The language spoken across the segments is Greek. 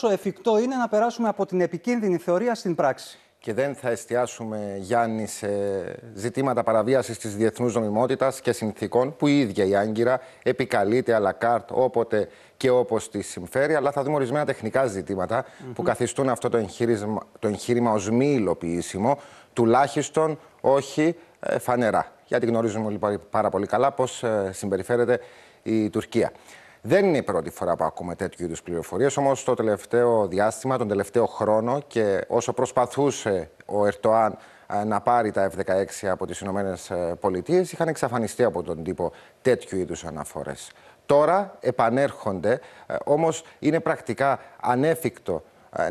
πόσο εφικτό είναι να περάσουμε από την επικίνδυνη θεωρία στην πράξη. Και δεν θα εστιάσουμε, Γιάννη, σε ζητήματα παραβίασης της διεθνούς νομιμότητας και συνθήκων που η ίδια η Άγκυρα επικαλείται αλακάρτ όποτε και όπως της συμφέρει. Αλλά θα δούμε ορισμένα τεχνικά που καθιστούν αυτό το, το εγχείρημα ως μη υλοποιήσιμο, τουλάχιστον όχι ε, φανερά. Γιατί γνωρίζουμε λοιπόν πάρα πολύ καλά πώς ε, συμπεριφέρεται η Τουρκία. Δεν είναι η πρώτη φορά που ακούμε τέτοιου είδους πληροφορίες, όμως το τελευταίο διάστημα, τον τελευταίο χρόνο και όσο προσπαθούσε ο Ερτοάν ε, να πάρει τα F-16 από τις ΗΠΑ, ε, είχαν εξαφανιστεί από τον τύπο τέτοιου είδους αναφορές. Τώρα επανέρχονται, ε, όμως είναι πρακτικά ανέφικτο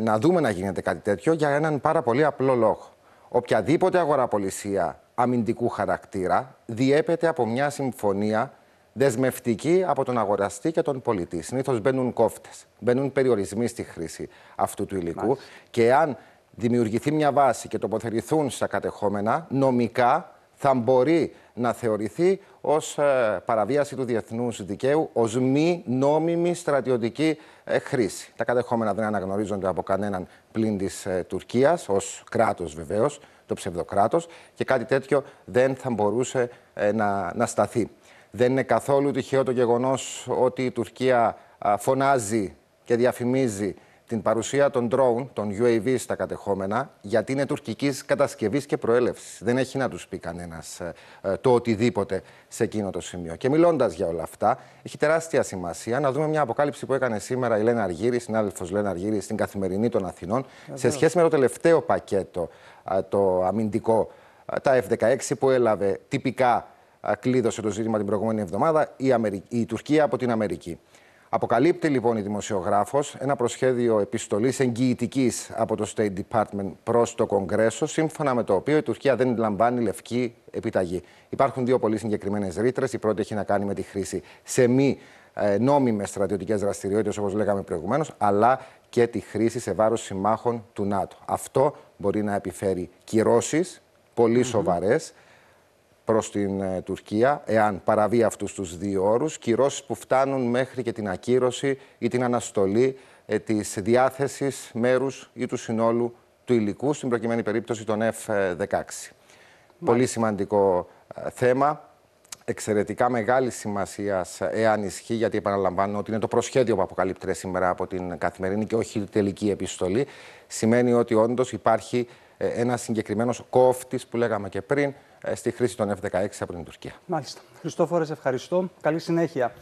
να δούμε να γίνεται κάτι τέτοιο για έναν πάρα πολύ απλό λόγο. Οποιαδήποτε αγοραπολισία αμυντικού χαρακτήρα διέπεται από μια συμφωνία δεσμευτική από τον αγοραστή και τον πολιτή. Συνήθως μπαίνουν κόφτες, μπαίνουν περιορισμοί στη χρήση αυτού του υλικού. Και αν δημιουργηθεί μια βάση και τοποθετηθούν στα κατεχόμενα, νομικά θα μπορεί να θεωρηθεί ως ε, παραβίαση του διεθνούς δικαίου, ως μη νόμιμη στρατιωτική ε, χρήση. Τα κατεχόμενα δεν αναγνωρίζονται από κανέναν πλην της ε, Τουρκίας, ως κράτος το ψευδοκράτος, και κάτι τέτοιο δεν θα μπορούσε ε, να σταθεί. Δεν είναι καθόλου τυχαίο το γεγονός ότι η Τουρκία φωνάζει και διαφημίζει την παρουσία των drone, των UAV στα κατεχόμενα, γιατί είναι τουρκικής κατασκευής και προέλευσης. Δεν έχει να τους πει κανένας ε, ε, το οτιδήποτε σε εκείνο το σημείο. Και μιλώντας για όλα αυτά, έχει τεράστια σημασία να δούμε μια αποκάλυψη που έκανε σήμερα η Λένα Αργύρη, συνάδελφος Λένα Αργύρη, στην Καθημερινή των Αθηνών, σε σχέση με το τελευταίο πακέτο, το αμυντικό, τα F-16 που έλαβε τυπικά κλείδωσε το ζήτημα την προηγούμενη εβδομάδα η, η Τουρκία από την Αμερική. Αποκαλύπτει λοιπόν η δημοσιογράφος ένα προσχέδιο επιστολής εγγυητικής από το State Department προς το Κογκρέσο, σύμφωνα με το οποίο η Τουρκία δεν λαμβάνει λευκή επιταγή. Υπάρχουν δύο πολύ συγκεκριμένες ρήτρες. Η πρώτη έχει να κάνει με τη χρήση σε μη ε, νόμιμες στρατιωτικές δραστηριότητες, όπως λέγαμε προηγουμένως, αλλά και τη χρήση σε βάρος συμμάχων του ΝΑΤΟ. Αυτό μπορεί να επιφέρει κυρώσεις προς την ε, Τουρκία, εάν παραβεί αυτούς τους δύο όρους, κυρώσεις που φτάνουν μέχρι και την ακύρωση ή την αναστολή ε, της διάθεσης μέρους ή του συνόλου του υλικού, στην προκειμένη περίπτωση των F-16. Πολύ σημαντικό ε, θέμα εξαιρετικά μεγάλη σημασία, εάν ισχύει, γιατί επαναλαμβάνω ότι είναι το προσχέδιο που αποκαλύπτεται σήμερα από την καθημερινή και όχι η τελική επιστολή, σημαίνει ότι όντως υπάρχει ε, ένα συγκεκριμένος κόφτης που λέγαμε και πριν ε, στη χρήση των F-16 από την Τουρκία. Μάλιστα. Χριστόφορε, ευχαριστώ. Καλή συνέχεια.